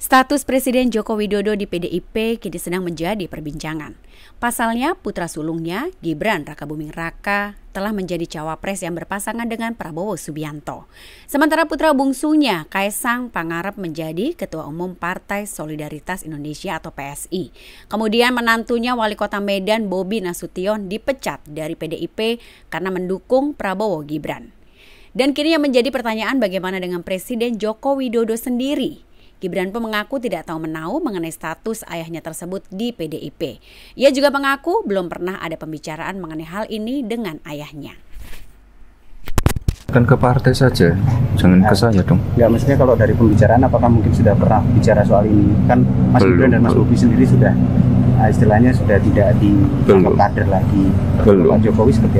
Status Presiden Joko Widodo di PDIP kini sedang menjadi perbincangan. Pasalnya, putra sulungnya, Gibran Rakabuming Raka, telah menjadi cawapres yang berpasangan dengan Prabowo Subianto. Sementara putra bungsunya, Kaisang Pangarep menjadi Ketua Umum Partai Solidaritas Indonesia atau PSI. Kemudian menantunya Wali Kota Medan Bobi Nasution dipecat dari PDIP karena mendukung Prabowo Gibran. Dan kini yang menjadi pertanyaan bagaimana dengan Presiden Joko Widodo sendiri Gibran pun mengaku tidak tahu menau mengenai status ayahnya tersebut di PDIP. Ia juga mengaku belum pernah ada pembicaraan mengenai hal ini dengan ayahnya. Kan ke partai saja, jangan ke saya dong. Ya maksudnya kalau dari pembicaraan apakah mungkin sudah pernah bicara soal ini? Kan Mas Gibran dan Mas Bobi sendiri sudah ah, istilahnya sudah tidak di kader lagi. Belum. Pak Jokowi seperti apa?